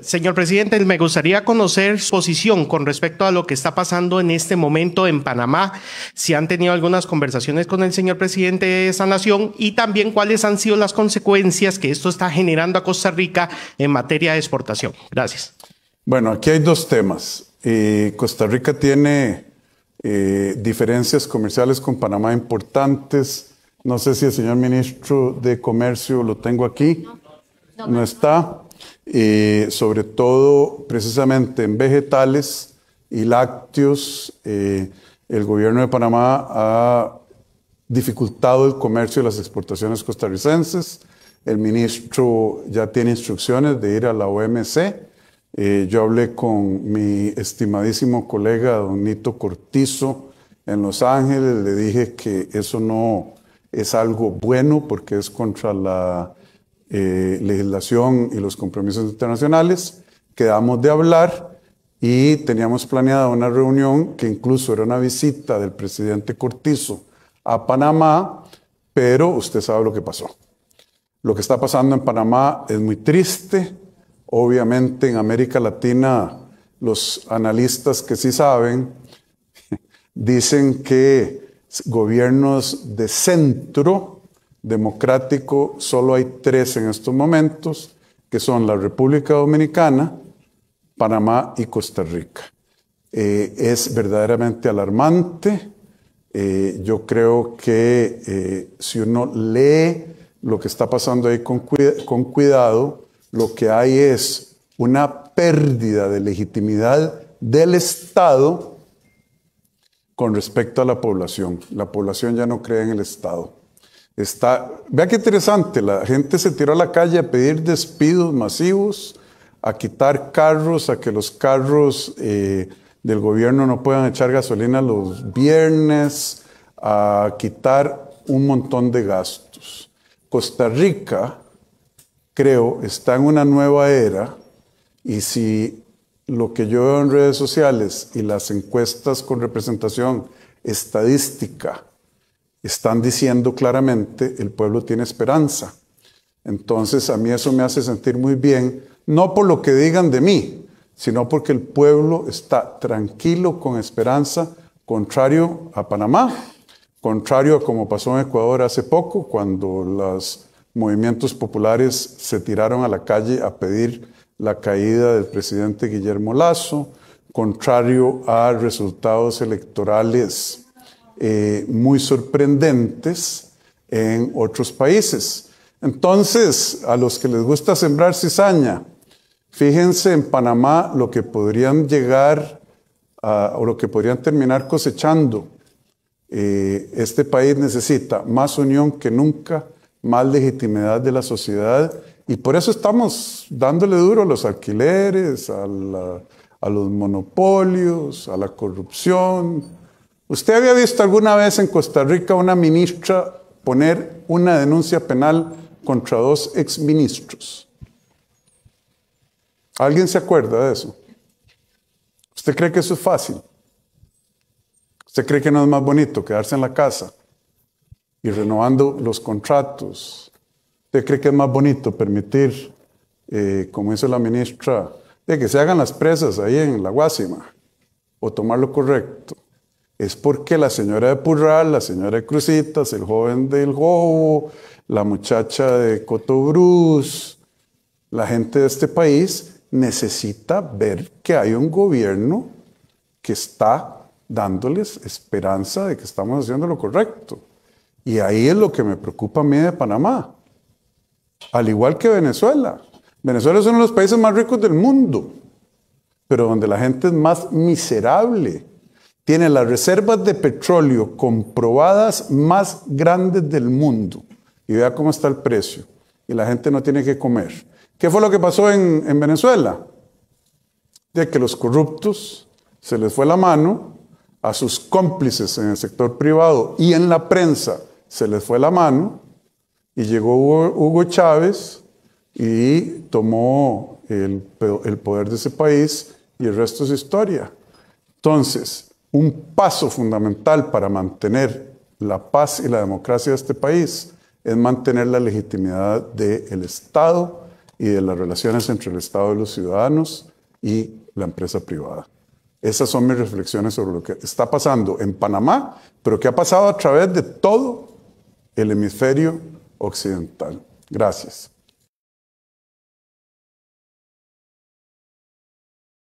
Señor presidente, me gustaría conocer su posición con respecto a lo que está pasando en este momento en Panamá, si han tenido algunas conversaciones con el señor presidente de esa nación y también cuáles han sido las consecuencias que esto está generando a Costa Rica en materia de exportación. Gracias. Bueno, aquí hay dos temas. Eh, Costa Rica tiene eh, diferencias comerciales con Panamá importantes. No sé si el señor ministro de Comercio lo tengo aquí. No, no está. Eh, sobre todo precisamente en vegetales y lácteos. Eh, el gobierno de Panamá ha dificultado el comercio y las exportaciones costarricenses. El ministro ya tiene instrucciones de ir a la OMC. Eh, yo hablé con mi estimadísimo colega don Nito Cortizo en Los Ángeles, le dije que eso no es algo bueno porque es contra la eh, legislación y los compromisos internacionales, quedamos de hablar y teníamos planeada una reunión que incluso era una visita del presidente Cortizo a Panamá, pero usted sabe lo que pasó. Lo que está pasando en Panamá es muy triste. Obviamente en América Latina los analistas que sí saben dicen que gobiernos de centro democrático solo hay tres en estos momentos, que son la República Dominicana, Panamá y Costa Rica. Eh, es verdaderamente alarmante. Eh, yo creo que eh, si uno lee lo que está pasando ahí con cuidado, lo que hay es una pérdida de legitimidad del Estado con respecto a la población. La población ya no cree en el Estado. Está, vea qué interesante, la gente se tiró a la calle a pedir despidos masivos, a quitar carros, a que los carros eh, del gobierno no puedan echar gasolina los viernes, a quitar un montón de gastos. Costa Rica, creo, está en una nueva era y si lo que yo veo en redes sociales y las encuestas con representación estadística están diciendo claramente, el pueblo tiene esperanza. Entonces a mí eso me hace sentir muy bien, no por lo que digan de mí, sino porque el pueblo está tranquilo, con esperanza, contrario a Panamá, contrario a como pasó en Ecuador hace poco, cuando los movimientos populares se tiraron a la calle a pedir la caída del presidente Guillermo Lazo, contrario a resultados electorales eh, muy sorprendentes en otros países. Entonces, a los que les gusta sembrar cizaña, fíjense en Panamá lo que podrían llegar ah, o lo que podrían terminar cosechando. Eh, este país necesita más unión que nunca, más legitimidad de la sociedad y por eso estamos dándole duro a los alquileres, a los monopolios, a la corrupción, ¿Usted había visto alguna vez en Costa Rica una ministra poner una denuncia penal contra dos exministros? ¿Alguien se acuerda de eso? ¿Usted cree que eso es fácil? ¿Usted cree que no es más bonito quedarse en la casa y renovando los contratos? ¿Usted cree que es más bonito permitir, eh, como hizo la ministra, de que se hagan las presas ahí en la Guásima o tomar lo correcto? es porque la señora de Purral, la señora de Crucitas, el joven del Gobo, la muchacha de Cotobruz, la gente de este país necesita ver que hay un gobierno que está dándoles esperanza de que estamos haciendo lo correcto. Y ahí es lo que me preocupa a mí de Panamá. Al igual que Venezuela. Venezuela es uno de los países más ricos del mundo, pero donde la gente es más miserable tiene las reservas de petróleo comprobadas más grandes del mundo. Y vea cómo está el precio. Y la gente no tiene que comer. ¿Qué fue lo que pasó en, Venezuela? De que los corruptos se les fue la mano, a sus cómplices en el sector privado y en la prensa se les fue la mano, y llegó Hugo, Chávez y tomó el, el poder de ese país y el resto es historia. Entonces, un paso fundamental para mantener la paz y la democracia de este país es mantener la legitimidad del Estado y de las relaciones entre el Estado y los ciudadanos y la empresa privada. Esas son mis reflexiones sobre lo que está pasando en Panamá, pero que ha pasado a través de todo el hemisferio occidental. Gracias.